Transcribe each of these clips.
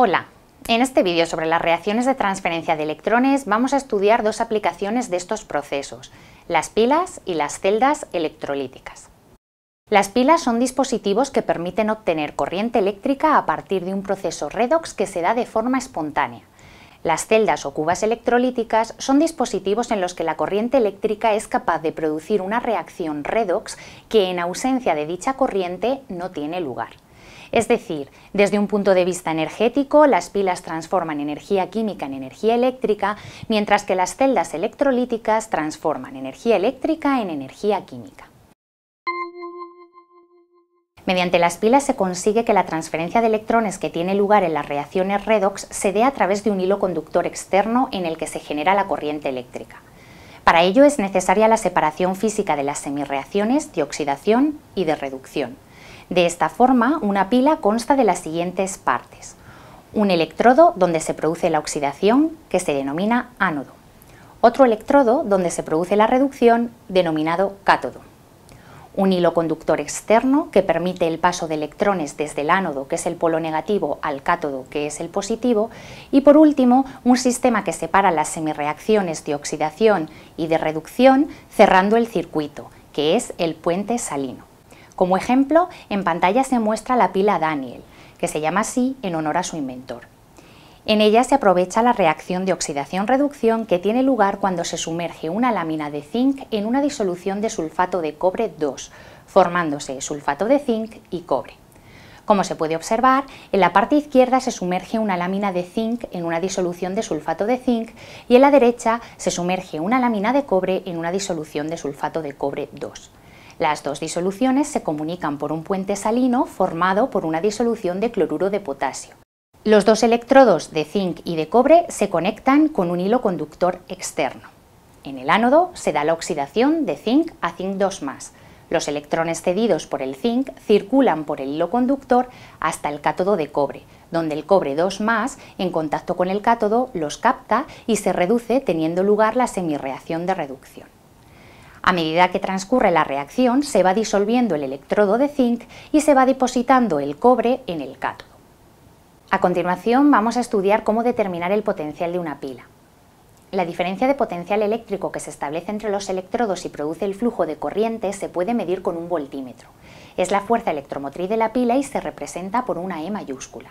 Hola, en este vídeo sobre las reacciones de transferencia de electrones vamos a estudiar dos aplicaciones de estos procesos, las pilas y las celdas electrolíticas. Las pilas son dispositivos que permiten obtener corriente eléctrica a partir de un proceso redox que se da de forma espontánea. Las celdas o cubas electrolíticas son dispositivos en los que la corriente eléctrica es capaz de producir una reacción redox que en ausencia de dicha corriente no tiene lugar. Es decir, desde un punto de vista energético, las pilas transforman energía química en energía eléctrica, mientras que las celdas electrolíticas transforman energía eléctrica en energía química. Mediante las pilas se consigue que la transferencia de electrones que tiene lugar en las reacciones redox se dé a través de un hilo conductor externo en el que se genera la corriente eléctrica. Para ello es necesaria la separación física de las semirreacciones de oxidación y de reducción. De esta forma, una pila consta de las siguientes partes. Un electrodo donde se produce la oxidación, que se denomina ánodo. Otro electrodo donde se produce la reducción, denominado cátodo. Un hilo conductor externo que permite el paso de electrones desde el ánodo, que es el polo negativo, al cátodo, que es el positivo. Y por último, un sistema que separa las semirreacciones de oxidación y de reducción, cerrando el circuito, que es el puente salino. Como ejemplo, en pantalla se muestra la pila Daniel, que se llama así en honor a su inventor. En ella se aprovecha la reacción de oxidación-reducción que tiene lugar cuando se sumerge una lámina de zinc en una disolución de sulfato de cobre 2, formándose sulfato de zinc y cobre. Como se puede observar, en la parte izquierda se sumerge una lámina de zinc en una disolución de sulfato de zinc y en la derecha se sumerge una lámina de cobre en una disolución de sulfato de cobre 2. Las dos disoluciones se comunican por un puente salino formado por una disolución de cloruro de potasio. Los dos electrodos de zinc y de cobre se conectan con un hilo conductor externo. En el ánodo se da la oxidación de zinc a zinc 2+. Los electrones cedidos por el zinc circulan por el hilo conductor hasta el cátodo de cobre, donde el cobre 2 en contacto con el cátodo los capta y se reduce teniendo lugar la semirreacción de reducción. A medida que transcurre la reacción, se va disolviendo el electrodo de zinc y se va depositando el cobre en el cátodo. A continuación vamos a estudiar cómo determinar el potencial de una pila. La diferencia de potencial eléctrico que se establece entre los electrodos y produce el flujo de corriente se puede medir con un voltímetro. Es la fuerza electromotriz de la pila y se representa por una E mayúscula.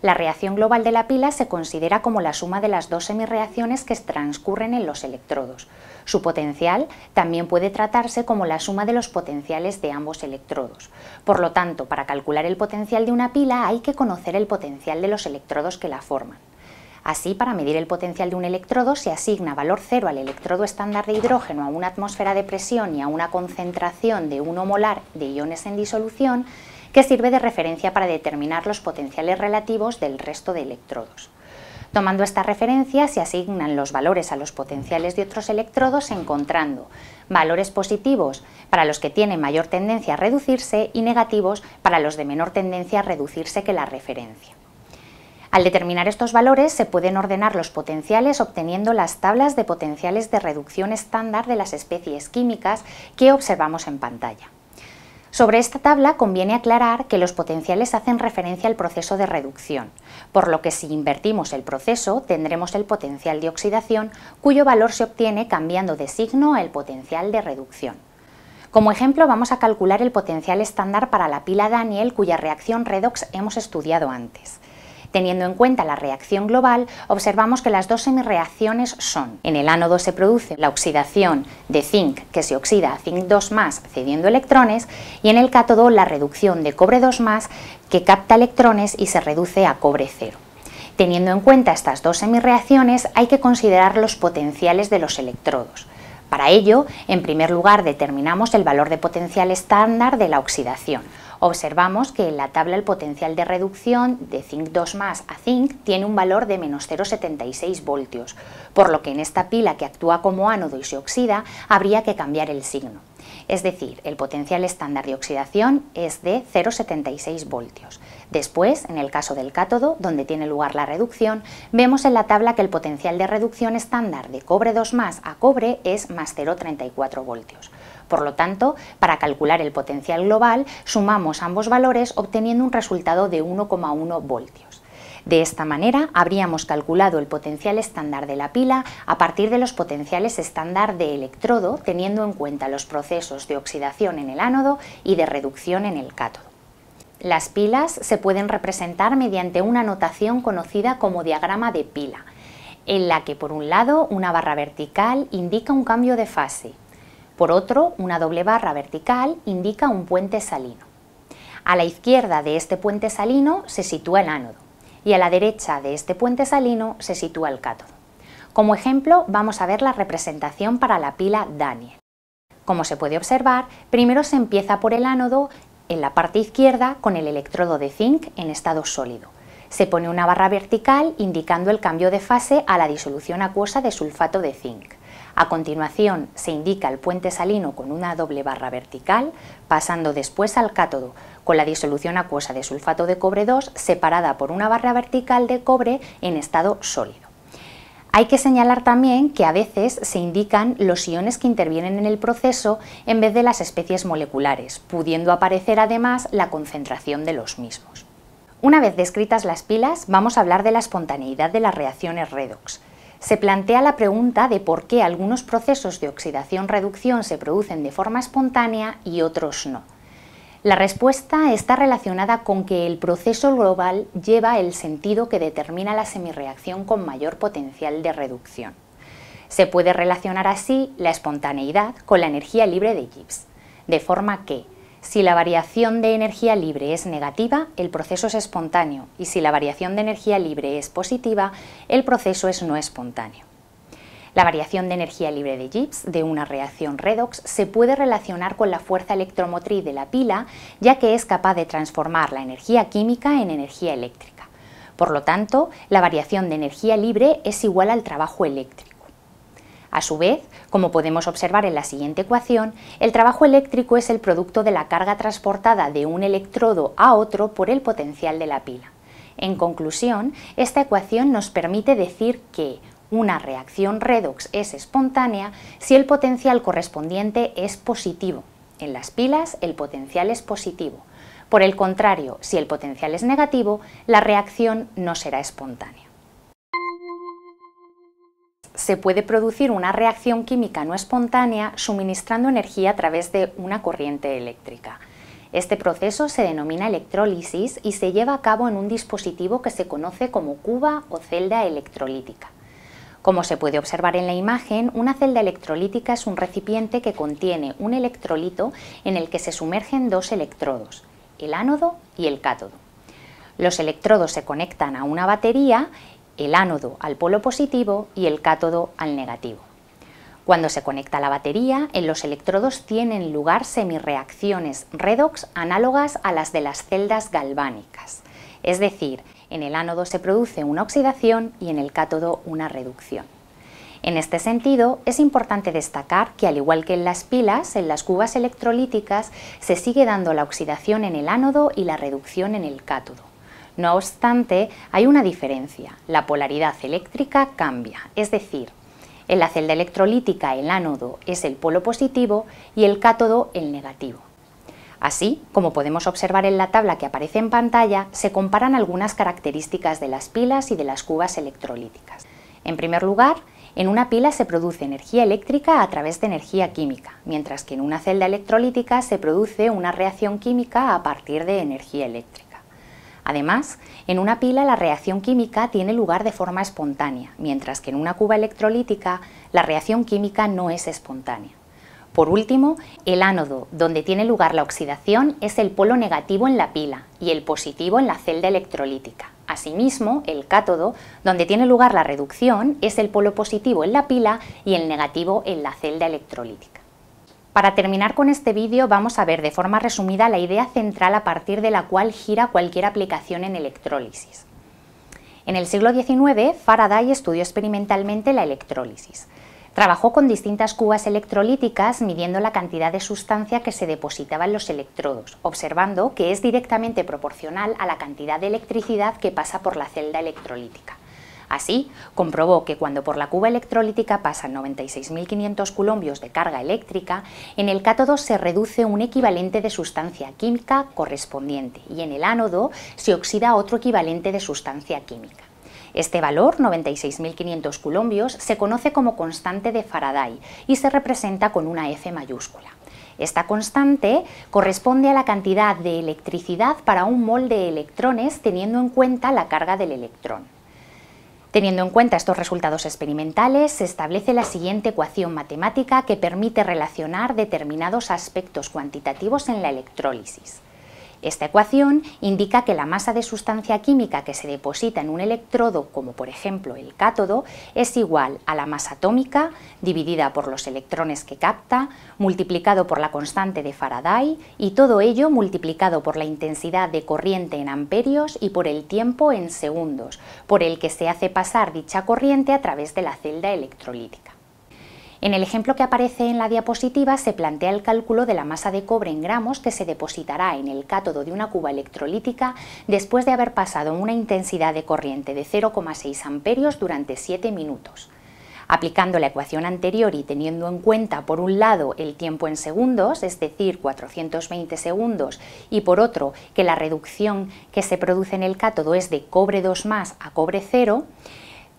La reacción global de la pila se considera como la suma de las dos semireacciones que transcurren en los electrodos. Su potencial también puede tratarse como la suma de los potenciales de ambos electrodos. Por lo tanto, para calcular el potencial de una pila hay que conocer el potencial de los electrodos que la forman. Así, para medir el potencial de un electrodo se asigna valor cero al electrodo estándar de hidrógeno a una atmósfera de presión y a una concentración de 1 molar de iones en disolución que sirve de referencia para determinar los potenciales relativos del resto de electrodos. Tomando esta referencia se asignan los valores a los potenciales de otros electrodos encontrando valores positivos para los que tienen mayor tendencia a reducirse y negativos para los de menor tendencia a reducirse que la referencia. Al determinar estos valores se pueden ordenar los potenciales obteniendo las tablas de potenciales de reducción estándar de las especies químicas que observamos en pantalla. Sobre esta tabla conviene aclarar que los potenciales hacen referencia al proceso de reducción, por lo que si invertimos el proceso tendremos el potencial de oxidación cuyo valor se obtiene cambiando de signo al potencial de reducción. Como ejemplo vamos a calcular el potencial estándar para la pila Daniel cuya reacción redox hemos estudiado antes. Teniendo en cuenta la reacción global, observamos que las dos semireacciones son, en el ánodo se produce la oxidación de zinc, que se oxida a zinc 2 cediendo electrones, y en el cátodo la reducción de cobre 2 que capta electrones y se reduce a cobre 0. Teniendo en cuenta estas dos semireacciones, hay que considerar los potenciales de los electrodos. Para ello, en primer lugar, determinamos el valor de potencial estándar de la oxidación observamos que en la tabla el potencial de reducción de zinc 2 a zinc tiene un valor de menos 0,76 voltios, por lo que en esta pila que actúa como ánodo y se oxida habría que cambiar el signo. Es decir, el potencial estándar de oxidación es de 0,76 voltios. Después, en el caso del cátodo, donde tiene lugar la reducción, vemos en la tabla que el potencial de reducción estándar de cobre 2 a cobre es más 0,34 voltios. Por lo tanto, para calcular el potencial global, sumamos ambos valores obteniendo un resultado de 1,1 voltios. De esta manera, habríamos calculado el potencial estándar de la pila a partir de los potenciales estándar de electrodo, teniendo en cuenta los procesos de oxidación en el ánodo y de reducción en el cátodo. Las pilas se pueden representar mediante una notación conocida como diagrama de pila, en la que por un lado una barra vertical indica un cambio de fase, por otro, una doble barra vertical indica un puente salino. A la izquierda de este puente salino se sitúa el ánodo y a la derecha de este puente salino se sitúa el cátodo. Como ejemplo, vamos a ver la representación para la pila Daniel. Como se puede observar, primero se empieza por el ánodo en la parte izquierda con el electrodo de zinc en estado sólido se pone una barra vertical indicando el cambio de fase a la disolución acuosa de sulfato de zinc. A continuación se indica el puente salino con una doble barra vertical, pasando después al cátodo, con la disolución acuosa de sulfato de cobre 2 separada por una barra vertical de cobre en estado sólido. Hay que señalar también que a veces se indican los iones que intervienen en el proceso en vez de las especies moleculares, pudiendo aparecer además la concentración de los mismos. Una vez descritas las pilas, vamos a hablar de la espontaneidad de las reacciones redox. Se plantea la pregunta de por qué algunos procesos de oxidación-reducción se producen de forma espontánea y otros no. La respuesta está relacionada con que el proceso global lleva el sentido que determina la semirreacción con mayor potencial de reducción. Se puede relacionar así la espontaneidad con la energía libre de Gibbs, de forma que si la variación de energía libre es negativa, el proceso es espontáneo y si la variación de energía libre es positiva, el proceso es no espontáneo. La variación de energía libre de Gibbs de una reacción redox se puede relacionar con la fuerza electromotriz de la pila, ya que es capaz de transformar la energía química en energía eléctrica. Por lo tanto, la variación de energía libre es igual al trabajo eléctrico. A su vez, como podemos observar en la siguiente ecuación, el trabajo eléctrico es el producto de la carga transportada de un electrodo a otro por el potencial de la pila. En conclusión, esta ecuación nos permite decir que una reacción redox es espontánea si el potencial correspondiente es positivo. En las pilas el potencial es positivo. Por el contrario, si el potencial es negativo, la reacción no será espontánea se puede producir una reacción química no espontánea suministrando energía a través de una corriente eléctrica. Este proceso se denomina electrólisis y se lleva a cabo en un dispositivo que se conoce como cuba o celda electrolítica. Como se puede observar en la imagen, una celda electrolítica es un recipiente que contiene un electrolito en el que se sumergen dos electrodos, el ánodo y el cátodo. Los electrodos se conectan a una batería el ánodo al polo positivo y el cátodo al negativo. Cuando se conecta la batería, en los electrodos tienen lugar semirreacciones redox análogas a las de las celdas galvánicas, es decir, en el ánodo se produce una oxidación y en el cátodo una reducción. En este sentido, es importante destacar que al igual que en las pilas, en las cubas electrolíticas se sigue dando la oxidación en el ánodo y la reducción en el cátodo. No obstante, hay una diferencia, la polaridad eléctrica cambia, es decir, en la celda electrolítica el ánodo es el polo positivo y el cátodo el negativo. Así, como podemos observar en la tabla que aparece en pantalla, se comparan algunas características de las pilas y de las cubas electrolíticas. En primer lugar, en una pila se produce energía eléctrica a través de energía química, mientras que en una celda electrolítica se produce una reacción química a partir de energía eléctrica. Además, en una pila la reacción química tiene lugar de forma espontánea, mientras que en una cuba electrolítica la reacción química no es espontánea. Por último, el ánodo, donde tiene lugar la oxidación, es el polo negativo en la pila y el positivo en la celda electrolítica. Asimismo, el cátodo, donde tiene lugar la reducción, es el polo positivo en la pila y el negativo en la celda electrolítica. Para terminar con este vídeo vamos a ver de forma resumida la idea central a partir de la cual gira cualquier aplicación en electrólisis. En el siglo XIX, Faraday estudió experimentalmente la electrólisis. Trabajó con distintas cubas electrolíticas midiendo la cantidad de sustancia que se depositaba en los electrodos, observando que es directamente proporcional a la cantidad de electricidad que pasa por la celda electrolítica. Así, comprobó que cuando por la cuba electrolítica pasan 96.500 colombios de carga eléctrica, en el cátodo se reduce un equivalente de sustancia química correspondiente y en el ánodo se oxida otro equivalente de sustancia química. Este valor, 96.500 colombios, se conoce como constante de Faraday y se representa con una F mayúscula. Esta constante corresponde a la cantidad de electricidad para un mol de electrones teniendo en cuenta la carga del electrón. Teniendo en cuenta estos resultados experimentales, se establece la siguiente ecuación matemática que permite relacionar determinados aspectos cuantitativos en la electrólisis. Esta ecuación indica que la masa de sustancia química que se deposita en un electrodo, como por ejemplo el cátodo, es igual a la masa atómica dividida por los electrones que capta, multiplicado por la constante de Faraday y todo ello multiplicado por la intensidad de corriente en amperios y por el tiempo en segundos, por el que se hace pasar dicha corriente a través de la celda electrolítica. En el ejemplo que aparece en la diapositiva se plantea el cálculo de la masa de cobre en gramos que se depositará en el cátodo de una cuba electrolítica después de haber pasado una intensidad de corriente de 0,6 amperios durante 7 minutos. Aplicando la ecuación anterior y teniendo en cuenta por un lado el tiempo en segundos, es decir, 420 segundos, y por otro que la reducción que se produce en el cátodo es de cobre 2 más a cobre 0,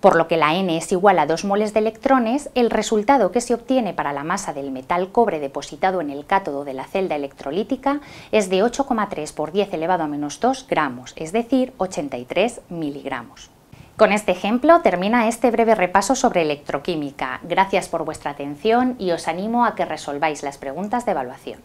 por lo que la N es igual a 2 moles de electrones, el resultado que se obtiene para la masa del metal cobre depositado en el cátodo de la celda electrolítica es de 8,3 por 10 elevado a menos 2 gramos, es decir, 83 miligramos. Con este ejemplo termina este breve repaso sobre electroquímica. Gracias por vuestra atención y os animo a que resolváis las preguntas de evaluación.